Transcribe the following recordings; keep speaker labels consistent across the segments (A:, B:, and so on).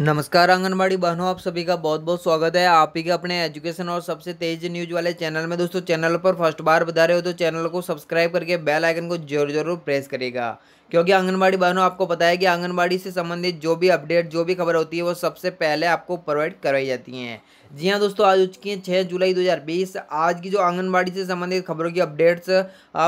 A: नमस्कार आंगनबाड़ी बहनों आप सभी का बहुत बहुत स्वागत है आप ही के अपने एजुकेशन और सबसे तेज न्यूज वाले चैनल में दोस्तों चैनल पर फर्स्ट बार बता रहे हो तो चैनल को सब्सक्राइब करके बेल आइकन को जरूर जरूर प्रेस करेगा क्योंकि आंगनबाड़ी बहनों आपको पता है कि आंगनबाड़ी से संबंधित जो भी अपडेट जो भी खबर होती है वो सबसे पहले आपको प्रोवाइड करवाई जाती हैं जी हाँ दोस्तों आज हो चुकी है छः जुलाई 2020 आज की जो आंगनबाड़ी से संबंधित खबरों की अपडेट्स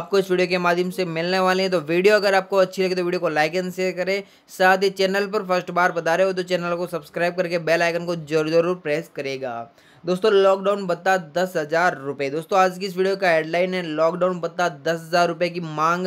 A: आपको इस वीडियो के माध्यम से मिलने वाले हैं तो वीडियो अगर आपको अच्छी लगे तो वीडियो को लाइक एंड शेयर करें साथ ही चैनल पर फर्स्ट बार बता रहे हो तो चैनल को सब्सक्राइब करके बेल आइकन को जरूर जरूर प्रेस करेगा दोस्तों लॉकडाउन बता दस हज़ार रुपये दोस्तों आज की इस वीडियो का हेडलाइन है लॉकडाउन बता दस हज़ार रुपये की मांग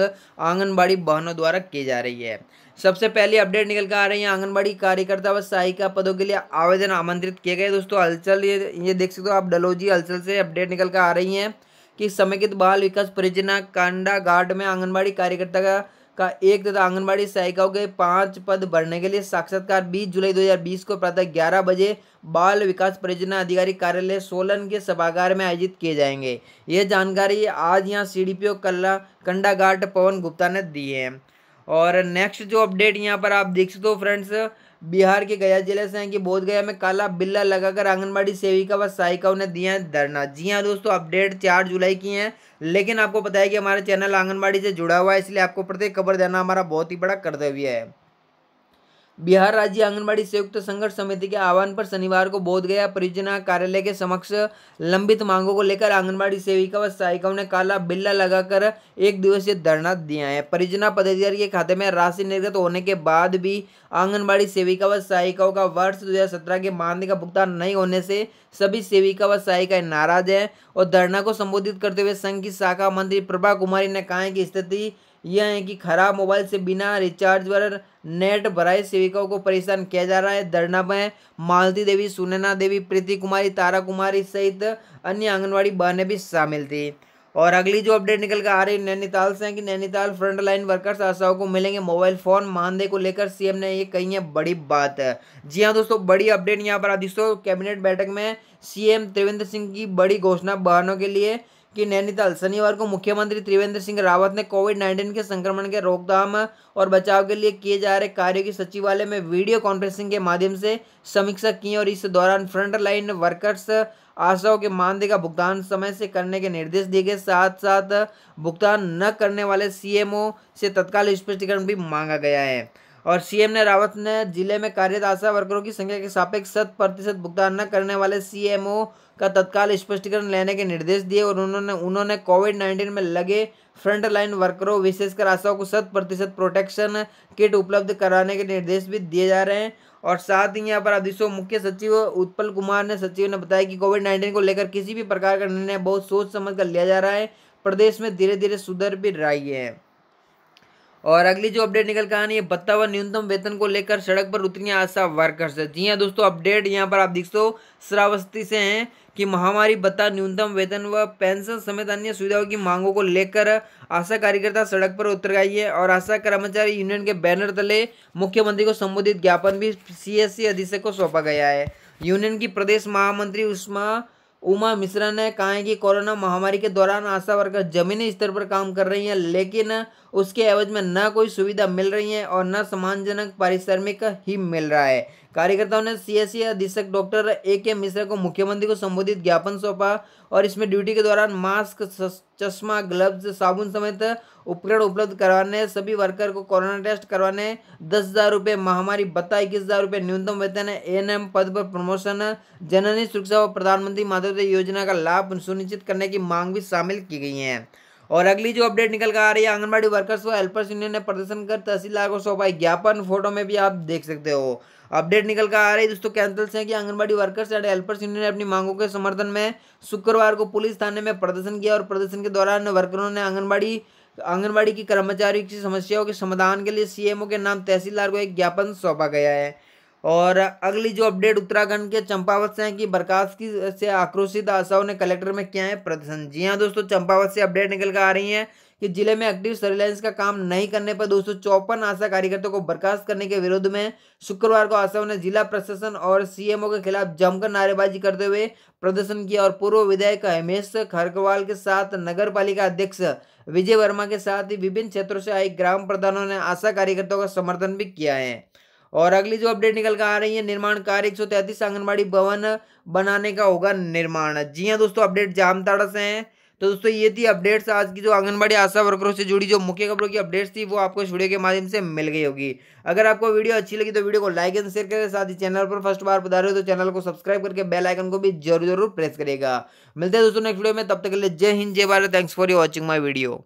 A: आंगनबाड़ी बहनों द्वारा की जा रही है सबसे पहली अपडेट निकल कर आ रही है आंगनबाड़ी कार्यकर्ता व सहायिका पदों के लिए आवेदन आमंत्रित किए गए दोस्तों हलचल ये ये देख सकते हो आप डलोजी हलचल से अपडेट निकल कर आ रही है कि समेकित बाल विकास परियोजना कांडा घाट में आंगनबाड़ी कार्यकर्ता का का एक तथा आंगनबाड़ी सहायिकाओं के पांच पद भरने के लिए साक्षात्कार 20 जुलाई 2020 को प्रातः 11 बजे बाल विकास परियोजना अधिकारी कार्यालय सोलन के सभागार में आयोजित किए जाएंगे यह जानकारी आज यहाँ सी डी कल्ला कंडाघाट पवन गुप्ता ने दी है और नेक्स्ट जो अपडेट यहाँ पर आप देख सकते हो फ्रेंड्स बिहार के गया जिले से हैं कि बोधगया में काला बिल्ला लगाकर आंगनबाड़ी सेविका व सहायिकाओं ने दिया है धरना जी हाँ दोस्तों अपडेट चार जुलाई की है लेकिन आपको बताया कि हमारे चैनल आंगनबाड़ी से जुड़ा हुआ है इसलिए आपको प्रत्येक खबर देना हमारा बहुत ही बड़ा कर्तव्य है बिहार राज्य आंगनबाड़ी संयुक्त संघर्ष समिति के आह्वान पर शनिवार को बोधगया परियोजना कार्यालय के समक्ष लंबित मांगों को लेकर आंगनबाड़ी सेविका व सहायिकाओं ने काला बिल्ला लगाकर एक दिवसीय धरना दिया है परियोजना पदाधिकारी के खाते में राशि निर्गत होने के बाद भी आंगनबाड़ी सेविका व सहायिकाओं का वर्ष दो के मानदेय का भुगतान नहीं होने से सभी सेविका व सहायिकाएं नाराज हैं और धरना को संबोधित करते हुए संघ की शाखा मंत्री प्रभा कुमारी ने कहा कि स्थिति यह है कि खराब मोबाइल से बिना रिचार्ज वर नेट भराई सेविकाओं को परेशान किया जा रहा है धरना है मालती देवी सुनैना देवी प्रीति कुमारी तारा कुमारी सहित अन्य आंगनबाड़ी बहनें भी शामिल थी और अगली जो अपडेट निकल कर आ रही नैनीताल से है कि नैनीताल फ्रंट लाइन वर्कर्स आशाओं को मिलेंगे मोबाइल फोन मानदेय को लेकर सीएम ने ये कही है बड़ी बात है जी हाँ दोस्तों बड़ी अपडेट यहाँ पर आ दोस्तों कैबिनेट बैठक में सीएम त्रिवेंद्र सिंह की बड़ी घोषणा बहनों के लिए कि नैनीताल शनिवार को मुख्यमंत्री त्रिवेंद्र सिंह रावत ने कोविड नाइन्टीन के संक्रमण के रोकथाम और बचाव के लिए किए जा रहे कार्यों की सचिवालय में वीडियो कॉन्फ्रेंसिंग के माध्यम से समीक्षा की और इस दौरान फ्रंटलाइन वर्कर्स आशाओं के मानदेय का भुगतान समय से करने के निर्देश दिए गए साथ साथ भुगतान न करने वाले सीएमओ से तत्काल स्पष्टीकरण भी मांगा गया है और सीएम ने रावत ने जिले में कार्यरत आशा वर्करों की संख्या के सापेक्ष शत प्रतिशत भुगतान न करने वाले सीएमओ का तत्काल स्पष्टीकरण लेने के निर्देश दिए और उन्होंने उन्होंने कोविड नाइन्टीन में लगे फ्रंटलाइन वर्करों विशेषकर आशाओं को शत प्रतिशत प्रोटेक्शन किट उपलब्ध कराने के निर्देश भी दिए जा रहे हैं और साथ ही यहाँ पर अधीशो मुख्य सचिव उत्पल कुमार ने सचिव ने बताया कि कोविड नाइन्टीन को लेकर किसी भी प्रकार का निर्णय बहुत सोच समझ कर लिया जा रहा है प्रदेश में धीरे धीरे सुधर भी रही है और अगली जो अपडेट निकल कर आनी है भत्ता न्यूनतम वेतन को लेकर सड़क पर उतरी आशा वर्कर्स जी हाँ दोस्तों अपडेट यहाँ पर आप देख सो श्रावस्ती से हैं कि महामारी भत्ता न्यूनतम वेतन व पेंशन समेत अन्य सुविधाओं की मांगों को लेकर आशा कार्यकर्ता सड़क पर उतर गई है और आशा कर्मचारी यूनियन के बैनर तले मुख्यमंत्री को संबोधित ज्ञापन भी सी अधीक्षक को सौंपा गया है यूनियन की प्रदेश महामंत्री उषमा उमा मिश्रा ने कहा है कि कोरोना महामारी के दौरान आशा वर्कर जमीनी स्तर पर काम कर रही हैं लेकिन उसके एवज में न कोई सुविधा मिल रही है और न सम्मानजनक पारिश्रमिक ही मिल रहा है कार्यकर्ताओं ने सीएससी अधीक्षक डॉक्टर ए के मिश्रा को मुख्यमंत्री को संबोधित ज्ञापन सौंपा और इसमें ड्यूटी के दौरान मास्क चश्मा ग्लव्स साबुन समेत उपकरण उपलब्ध करवाने सभी वर्कर को कोरोना टेस्ट करवाने दस हज़ार रुपये महामारी भत्ता इक्कीस हज़ार रुपये न्यूनतम वेतन एन एम पद पर प्रमोशन जननी सुरक्षा व प्रधानमंत्री माधव सर्वोदय योजना का लाभ सुनिश्चित करने की मांग भी शामिल की गई है और अगली जो अपडेट निकल कर आ रही है आंगनबाड़ी वर्कर्स और हेल्पर्स यूनियन ने प्रदर्शन कर तहसीलदार को सौंपाई ज्ञापन फोटो में भी आप देख सकते हो अपडेट निकल कर आ रही है दोस्तों कैंसल से कि anganwadi workers and helpers union ने अपनी मांगों के समर्थन में शुक्रवार को पुलिस थाने में प्रदर्शन किया और प्रदर्शन के दौरान वर्करों ने आंगनबाड़ी आंगनबाड़ी की कर्मचारियों की समस्याओं के समाधान के लिए सीएमओ के नाम तहसीलदार को एक ज्ञापन सौंपा गया है और अगली जो अपडेट उत्तराखंड के चंपावत से है कि बरकास की से आक्रोशित आशाओं ने कलेक्टर में किया है प्रदर्शन जी हाँ दोस्तों चंपावत से अपडेट निकल कर आ रही है कि जिले में एक्टिव सर्विलांस का काम नहीं करने पर दोस्तों चौपन आशा कार्यकर्ताओं को बर्खास्त करने के विरोध में शुक्रवार को आशाओं ने जिला प्रशासन और सीएमओ के खिलाफ जमकर नारेबाजी करते हुए प्रदर्शन किया और पूर्व विधायक हेमेश खरकवाल के साथ नगर पालिका अध्यक्ष विजय वर्मा के साथ ही विभिन्न क्षेत्रों से आई ग्राम प्रधानों ने आशा कार्यकर्ताओं का समर्थन भी किया है और अगली जो अपडेट निकल कर आ रही है निर्माण कार्य एक आंगनबाड़ी भवन बनाने का होगा निर्माण जी हाँ दोस्तों अपडेट जामताड़ा से हैं तो दोस्तों ये थी अपडेट्स आज की जो आंगनबाड़ी आशा वर्करों से जुड़ी जो मुख्य खबरों की अपडेट्स थी वो आपको इस वीडियो के माध्यम से मिल गई होगी अगर आपको वीडियो अच्छी लगी तो वीडियो को लाइक एंड शेयर करें साथ ही चैनल पर फर्स्ट बार बता रहे हो तो चैनल को सब्सक्राइब करके बेल आइकन को भी जरूर जरूर प्रेस करेगा मिलते हैं दोस्तों नेक्स्ट वीडियो में तब तक के लिए जय हिंद जय Bharat thanks for you watching my video